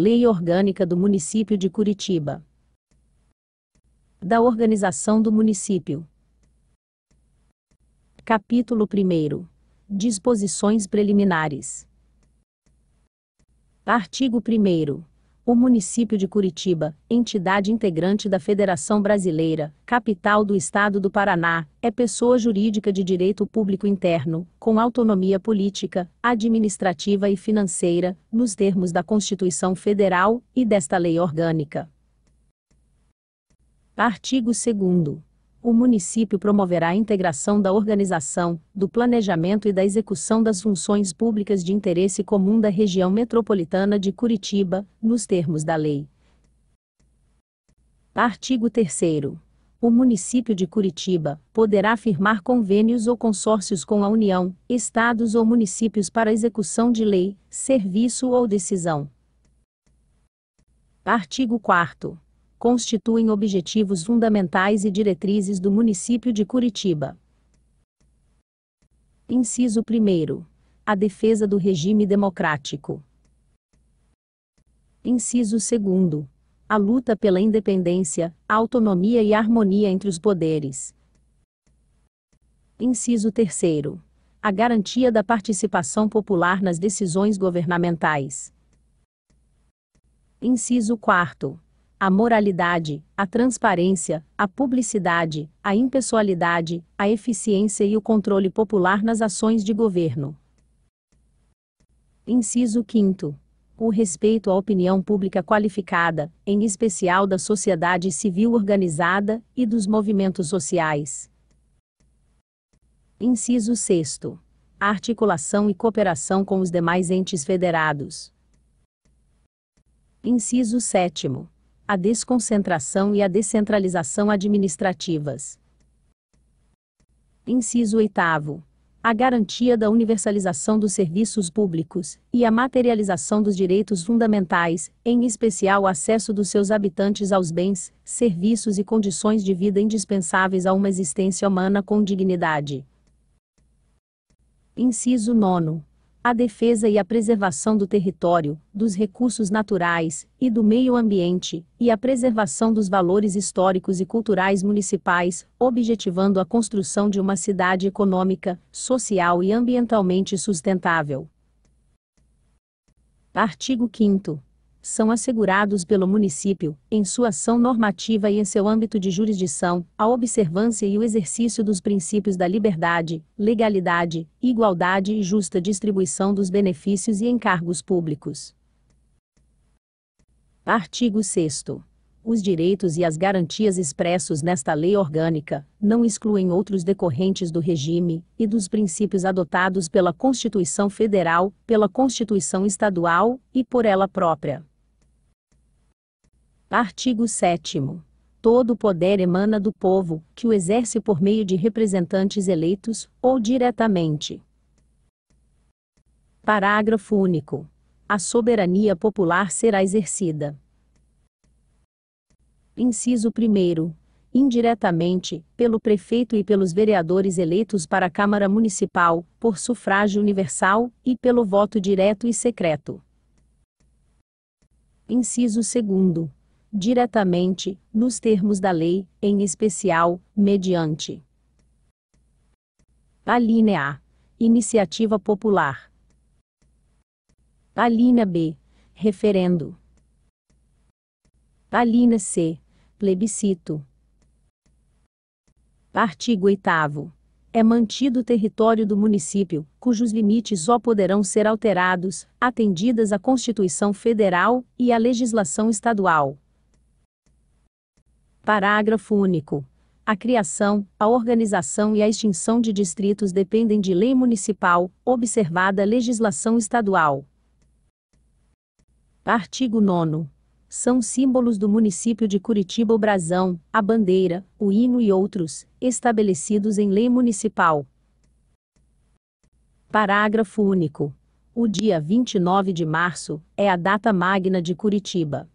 Lei Orgânica do Município de Curitiba. Da Organização do Município. Capítulo 1. Disposições preliminares. Artigo 1 o município de Curitiba, entidade integrante da Federação Brasileira, capital do Estado do Paraná, é pessoa jurídica de direito público interno, com autonomia política, administrativa e financeira, nos termos da Constituição Federal e desta Lei Orgânica. Artigo 2 o município promoverá a integração da organização, do planejamento e da execução das funções públicas de interesse comum da região metropolitana de Curitiba, nos termos da lei. Artigo 3 o município de Curitiba poderá firmar convênios ou consórcios com a União, estados ou municípios para execução de lei, serviço ou decisão. Artigo 4 constituem objetivos fundamentais e diretrizes do município de Curitiba. Inciso 1. A defesa do regime democrático. Inciso 2. A luta pela independência, autonomia e harmonia entre os poderes. Inciso 3. A garantia da participação popular nas decisões governamentais. Inciso 4 a moralidade, a transparência, a publicidade, a impessoalidade, a eficiência e o controle popular nas ações de governo. Inciso 5. O respeito à opinião pública qualificada, em especial da sociedade civil organizada e dos movimentos sociais. Inciso 6. A articulação e cooperação com os demais entes federados. Inciso 7 a desconcentração e a descentralização administrativas. Inciso 8. A garantia da universalização dos serviços públicos e a materialização dos direitos fundamentais, em especial o acesso dos seus habitantes aos bens, serviços e condições de vida indispensáveis a uma existência humana com dignidade. Inciso 9 a defesa e a preservação do território, dos recursos naturais e do meio ambiente, e a preservação dos valores históricos e culturais municipais, objetivando a construção de uma cidade econômica, social e ambientalmente sustentável. Artigo 5 são assegurados pelo município, em sua ação normativa e em seu âmbito de jurisdição, a observância e o exercício dos princípios da liberdade, legalidade, igualdade e justa distribuição dos benefícios e encargos públicos. Artigo 6 os direitos e as garantias expressos nesta lei orgânica não excluem outros decorrentes do regime e dos princípios adotados pela Constituição Federal, pela Constituição Estadual e por ela própria. Artigo 7 Todo o poder emana do povo, que o exerce por meio de representantes eleitos, ou diretamente. Parágrafo único. A soberania popular será exercida. Inciso 1 indiretamente, pelo prefeito e pelos vereadores eleitos para a Câmara Municipal, por sufrágio universal, e pelo voto direto e secreto. Inciso 2 diretamente, nos termos da lei, em especial, mediante alínea A. Iniciativa popular. Alínea B. Referendo. Alínea C. Plebiscito. Artigo 8 é mantido o território do município, cujos limites só poderão ser alterados, atendidas à Constituição Federal e à legislação estadual. Parágrafo único. A criação, a organização e a extinção de distritos dependem de lei municipal, observada a legislação estadual. Artigo 9. São símbolos do município de Curitiba o brasão, a bandeira, o hino e outros, estabelecidos em lei municipal. Parágrafo único. O dia 29 de março é a data magna de Curitiba.